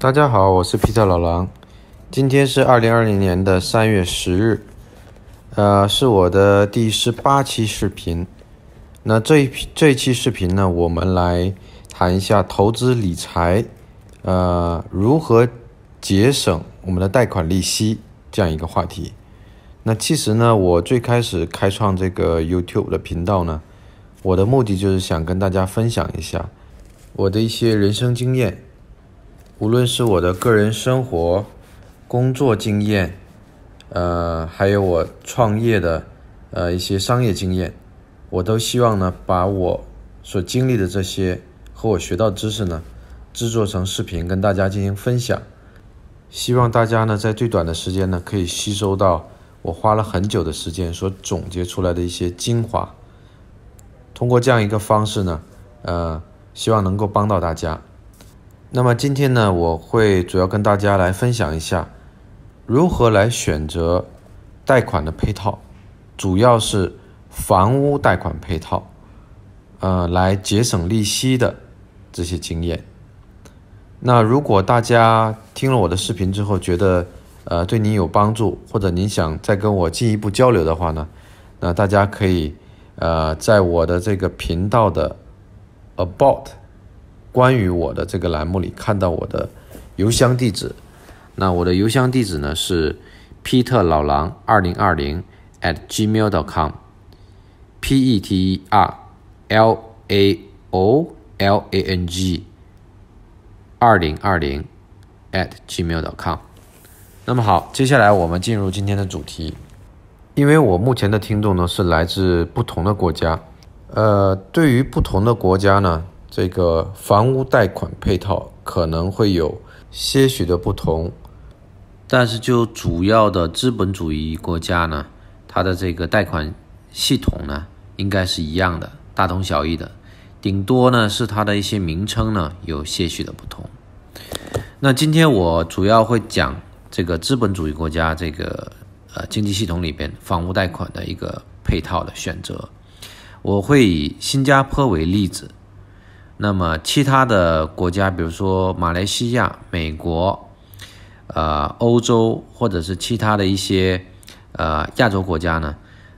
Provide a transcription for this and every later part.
大家好，我是皮特老狼，今天是二零二零年的三月十日，呃，是我的第十八期视频。那这一这一期视频呢，我们来谈一下投资理财，呃，如何节省我们的贷款利息这样一个话题。那其实呢，我最开始开创这个 YouTube 的频道呢，我的目的就是想跟大家分享一下我的一些人生经验。无论是我的个人生活、工作经验，呃，还有我创业的呃一些商业经验，我都希望呢把我所经历的这些和我学到知识呢制作成视频跟大家进行分享，希望大家呢在最短的时间呢可以吸收到我花了很久的时间所总结出来的一些精华，通过这样一个方式呢，呃，希望能够帮到大家。那么今天呢，我会主要跟大家来分享一下，如何来选择贷款的配套，主要是房屋贷款配套，呃，来节省利息的这些经验。那如果大家听了我的视频之后觉得，呃，对您有帮助，或者您想再跟我进一步交流的话呢，那大家可以，呃，在我的这个频道的 About。关于我的这个栏目里看到我的邮箱地址，那我的邮箱地址呢是 peterlao2020 at gmail dot com，p e t e r l a o l a n g 二零二零 at gmail dot com。那么好，接下来我们进入今天的主题，因为我目前的听众呢是来自不同的国家，呃，对于不同的国家呢。这个房屋贷款配套可能会有些许的不同，但是就主要的资本主义国家呢，它的这个贷款系统呢，应该是一样的，大同小异的，顶多呢是它的一些名称呢有些许的不同。那今天我主要会讲这个资本主义国家这个呃经济系统里边房屋贷款的一个配套的选择，我会以新加坡为例子。那么，其他的国家，比如说马来西亚、美国，呃，欧洲，或者是其他的一些呃亚洲国家呢，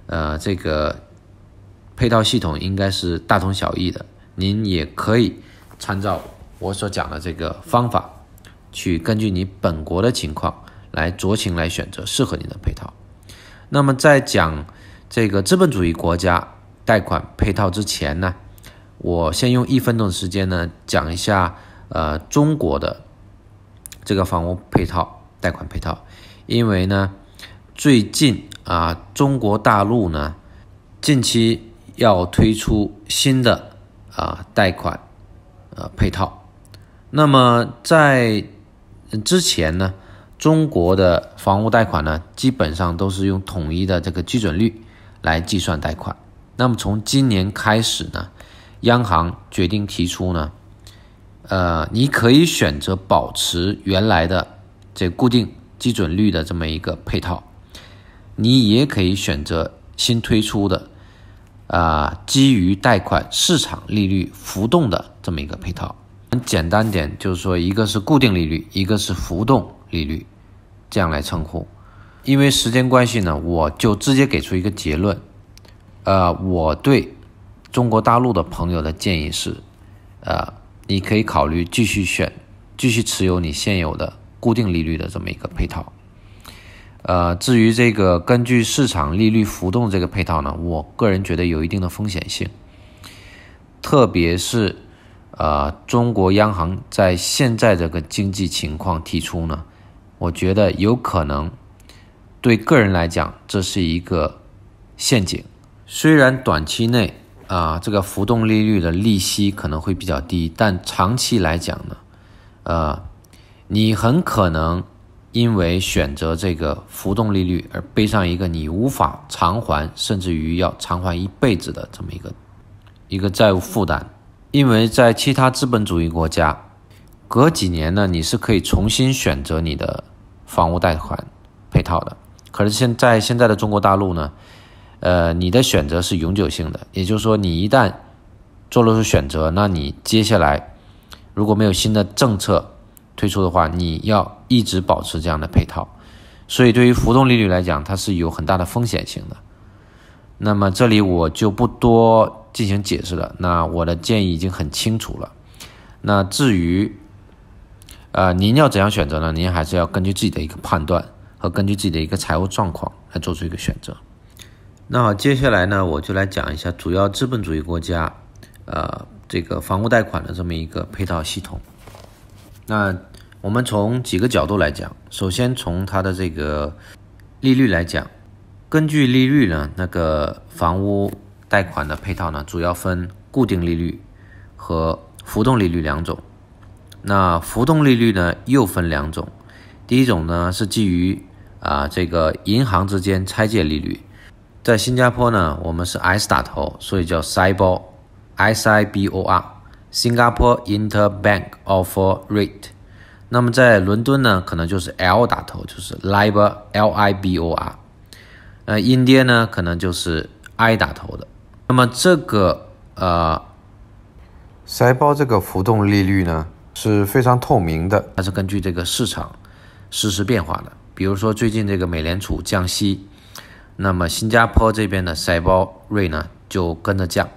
呃，这个配套系统应该是大同小异的。您也可以参照我所讲的这个方法，去根据你本国的情况来酌情来选择适合你的配套。那么，在讲这个资本主义国家贷款配套之前呢？我先用一分钟的时间呢，讲一下呃中国的这个房屋配套贷款配套，因为呢最近啊中国大陆呢近期要推出新的啊贷款呃配套，那么在之前呢中国的房屋贷款呢基本上都是用统一的这个基准率来计算贷款，那么从今年开始呢。央行决定提出呢，呃，你可以选择保持原来的这固定基准率的这么一个配套，你也可以选择新推出的啊基于贷款市场利率浮动的这么一个配套。很简单点，就是说一个是固定利率，一个是浮动利率，这样来称呼。因为时间关系呢，我就直接给出一个结论，呃，我对。中国大陆的朋友的建议是，呃，你可以考虑继续选，继续持有你现有的固定利率的这么一个配套。呃，至于这个根据市场利率浮动这个配套呢，我个人觉得有一定的风险性。特别是，呃，中国央行在现在这个经济情况提出呢，我觉得有可能对个人来讲这是一个陷阱。虽然短期内，啊，这个浮动利率的利息可能会比较低，但长期来讲呢，呃，你很可能因为选择这个浮动利率而背上一个你无法偿还，甚至于要偿还一辈子的这么一个一个债务负担。因为在其他资本主义国家，隔几年呢，你是可以重新选择你的房屋贷款配套的。可是现在现在的中国大陆呢？呃，你的选择是永久性的，也就是说，你一旦做了出选择，那你接下来如果没有新的政策推出的话，你要一直保持这样的配套。所以，对于浮动利率来讲，它是有很大的风险性的。那么这里我就不多进行解释了。那我的建议已经很清楚了。那至于呃，您要怎样选择呢？您还是要根据自己的一个判断和根据自己的一个财务状况来做出一个选择。那好，接下来呢，我就来讲一下主要资本主义国家，呃，这个房屋贷款的这么一个配套系统。那我们从几个角度来讲，首先从它的这个利率来讲，根据利率呢，那个房屋贷款的配套呢，主要分固定利率和浮动利率两种。那浮动利率呢，又分两种，第一种呢是基于啊这个银行之间拆借利率。在新加坡呢，我们是 S 打头，所以叫 SIBOR，新加坡 Interbank Offer Rate。那么在伦敦呢，可能就是 L 打头，就是 LIBOR。呃，印跌呢，可能就是 I 打头的。那么这个呃，塞包这个浮动利率呢，是非常透明的，它是根据这个市场实时变化的。比如说最近这个美联储降息。那么新加坡这边的塞包瑞呢就跟着降。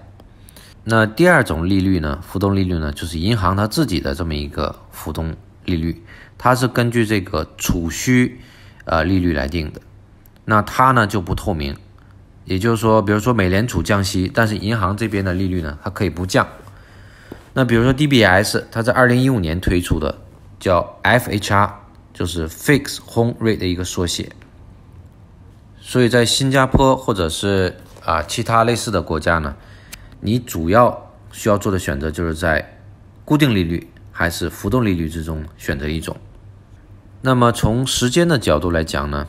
那第二种利率呢，浮动利率呢，就是银行它自己的这么一个浮动利率，它是根据这个储蓄，呃利率来定的。那它呢就不透明，也就是说，比如说美联储降息，但是银行这边的利率呢，它可以不降。那比如说 DBS，它在二零一五年推出的叫 FHR，就是 Fixed Home Rate 的一个缩写。所以在新加坡或者是啊其他类似的国家呢，你主要需要做的选择就是在固定利率还是浮动利率之中选择一种。那么从时间的角度来讲呢，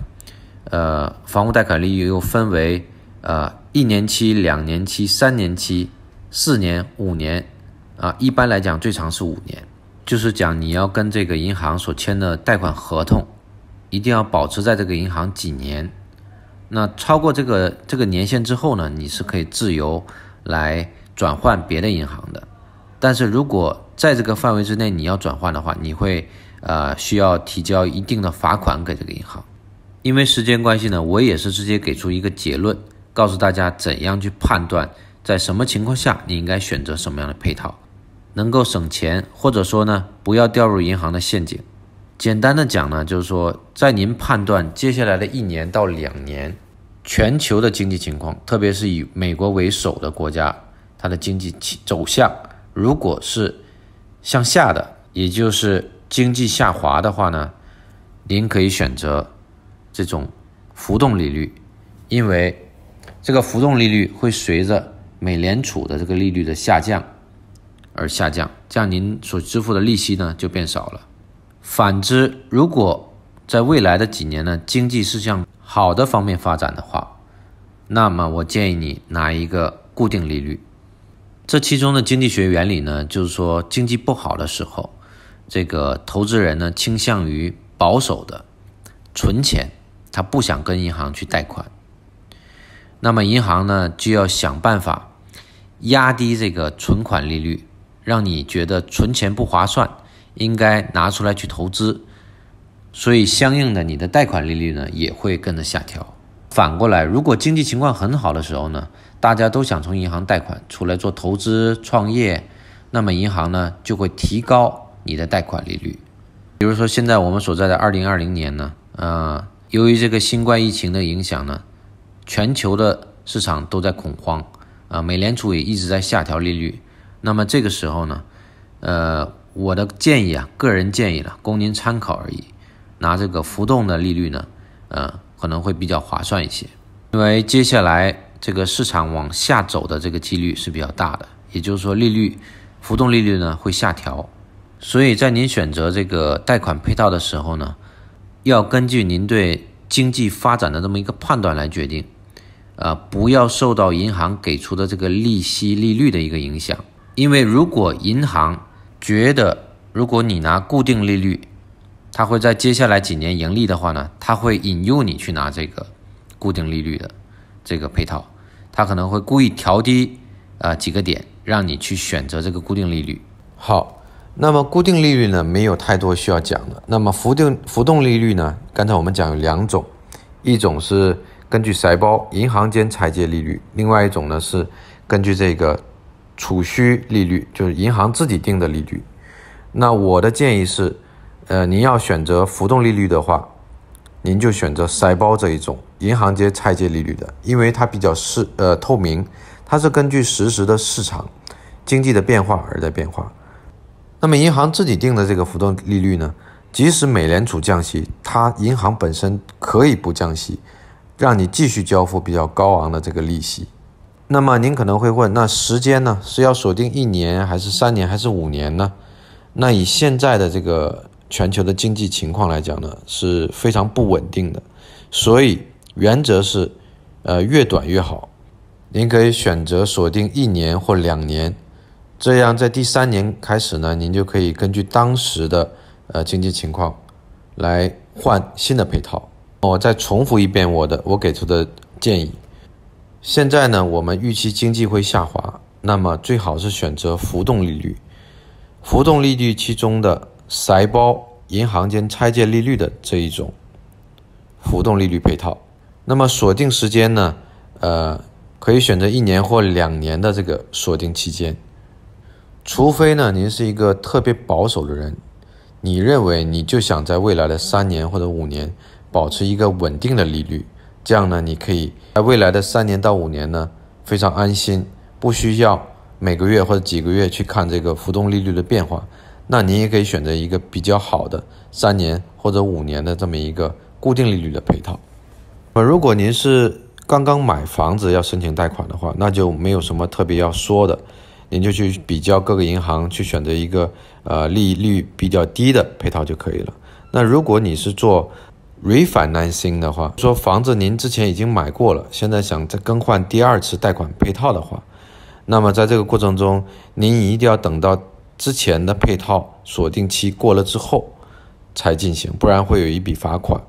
呃，房屋贷款利率又分为呃一年期、两年期、三年期、四年、五年啊，一般来讲最长是五年，就是讲你要跟这个银行所签的贷款合同一定要保持在这个银行几年。那超过这个这个年限之后呢，你是可以自由来转换别的银行的。但是如果在这个范围之内你要转换的话，你会呃需要提交一定的罚款给这个银行。因为时间关系呢，我也是直接给出一个结论，告诉大家怎样去判断，在什么情况下你应该选择什么样的配套，能够省钱，或者说呢不要掉入银行的陷阱。简单的讲呢，就是说，在您判断接下来的一年到两年，全球的经济情况，特别是以美国为首的国家，它的经济走向，如果是向下的，也就是经济下滑的话呢，您可以选择这种浮动利率，因为这个浮动利率会随着美联储的这个利率的下降而下降，这样您所支付的利息呢就变少了。反之，如果在未来的几年呢，经济是向好的方面发展的话，那么我建议你拿一个固定利率。这其中的经济学原理呢，就是说经济不好的时候，这个投资人呢倾向于保守的存钱，他不想跟银行去贷款。那么银行呢就要想办法压低这个存款利率，让你觉得存钱不划算。应该拿出来去投资，所以相应的你的贷款利率呢也会跟着下调。反过来，如果经济情况很好的时候呢，大家都想从银行贷款出来做投资创业，那么银行呢就会提高你的贷款利率。比如说现在我们所在的二零二零年呢，呃，由于这个新冠疫情的影响呢，全球的市场都在恐慌，啊，美联储也一直在下调利率。那么这个时候呢，呃。我的建议啊，个人建议呢，供您参考而已。拿这个浮动的利率呢，呃，可能会比较划算一些，因为接下来这个市场往下走的这个几率是比较大的。也就是说，利率浮动利率呢会下调，所以在您选择这个贷款配套的时候呢，要根据您对经济发展的这么一个判断来决定，呃，不要受到银行给出的这个利息利率的一个影响，因为如果银行觉得，如果你拿固定利率，它会在接下来几年盈利的话呢，它会引诱你去拿这个固定利率的这个配套，它可能会故意调低啊几个点，让你去选择这个固定利率。好，那么固定利率呢，没有太多需要讲的。那么浮动浮动利率呢，刚才我们讲有两种，一种是根据谁包银行间拆借利率，另外一种呢是根据这个。储蓄利率就是银行自己定的利率，那我的建议是，呃，您要选择浮动利率的话，您就选择塞包这一种银行间拆借利率的，因为它比较是呃透明，它是根据实时的市场经济的变化而在变化。那么银行自己定的这个浮动利率呢，即使美联储降息，它银行本身可以不降息，让你继续交付比较高昂的这个利息。那么您可能会问，那时间呢？是要锁定一年，还是三年，还是五年呢？那以现在的这个全球的经济情况来讲呢，是非常不稳定的，所以原则是，呃，越短越好。您可以选择锁定一年或两年，这样在第三年开始呢，您就可以根据当时的呃经济情况来换新的配套。我再重复一遍我的我给出的建议。现在呢，我们预期经济会下滑，那么最好是选择浮动利率。浮动利率其中的“塞包”银行间拆借利率的这一种浮动利率配套。那么锁定时间呢？呃，可以选择一年或两年的这个锁定期间。除非呢，您是一个特别保守的人，你认为你就想在未来的三年或者五年保持一个稳定的利率。这样呢，你可以在未来的三年到五年呢，非常安心，不需要每个月或者几个月去看这个浮动利率的变化。那您也可以选择一个比较好的三年或者五年的这么一个固定利率的配套。那如果您是刚刚买房子要申请贷款的话，那就没有什么特别要说的，您就去比较各个银行，去选择一个呃利率比较低的配套就可以了。那如果你是做 refinancing 的话，说房子您之前已经买过了，现在想再更换第二次贷款配套的话，那么在这个过程中，您一定要等到之前的配套锁定期过了之后才进行，不然会有一笔罚款。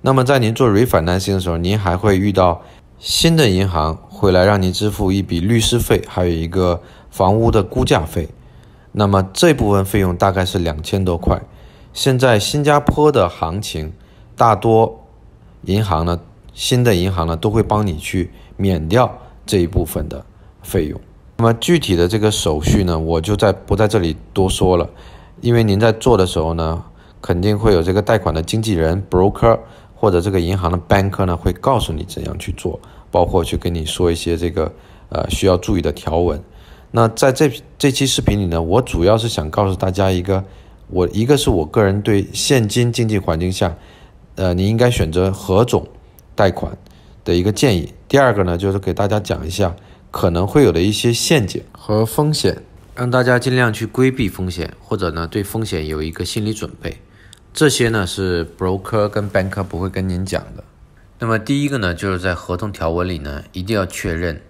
那么在您做 refinancing 的时候，您还会遇到新的银行会来让您支付一笔律师费，还有一个房屋的估价费。那么这部分费用大概是两千多块。现在新加坡的行情。大多银行呢，新的银行呢，都会帮你去免掉这一部分的费用。那么具体的这个手续呢，我就在不在这里多说了，因为您在做的时候呢，肯定会有这个贷款的经纪人 broker 或者这个银行的 banker 呢，会告诉你怎样去做，包括去跟你说一些这个呃需要注意的条文。那在这这期视频里呢，我主要是想告诉大家一个，我一个是我个人对现金经济环境下。呃，你应该选择何种贷款的一个建议。第二个呢，就是给大家讲一下可能会有的一些陷阱和风险，让大家尽量去规避风险，或者呢对风险有一个心理准备。这些呢是 broker 跟 banker 不会跟您讲的。那么第一个呢，就是在合同条文里呢，一定要确认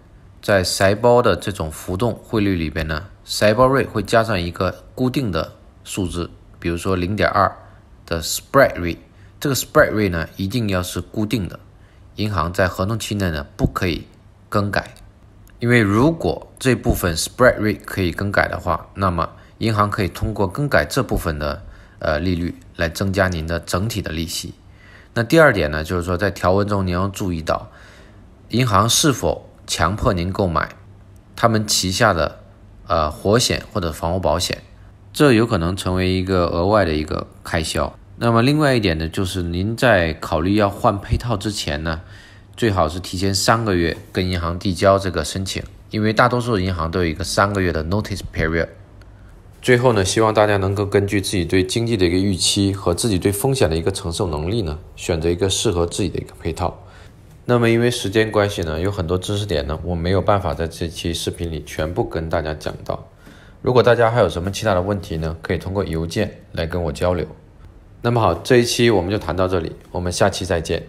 在财包的这种浮动汇率里边呢，财包 e 会加上一个固定的数字，比如说零点二的 spread rate。这个 spread rate 呢，一定要是固定的，银行在合同期内呢不可以更改，因为如果这部分 spread rate 可以更改的话，那么银行可以通过更改这部分的呃利率来增加您的整体的利息。那第二点呢，就是说在条文中您要注意到，银行是否强迫您购买他们旗下的呃活险或者房屋保险，这有可能成为一个额外的一个开销。那么另外一点呢，就是您在考虑要换配套之前呢，最好是提前三个月跟银行递交这个申请，因为大多数银行都有一个三个月的 notice period。最后呢，希望大家能够根据自己对经济的一个预期和自己对风险的一个承受能力呢，选择一个适合自己的一个配套。那么因为时间关系呢，有很多知识点呢，我没有办法在这期视频里全部跟大家讲到。如果大家还有什么其他的问题呢，可以通过邮件来跟我交流。那么好，这一期我们就谈到这里，我们下期再见。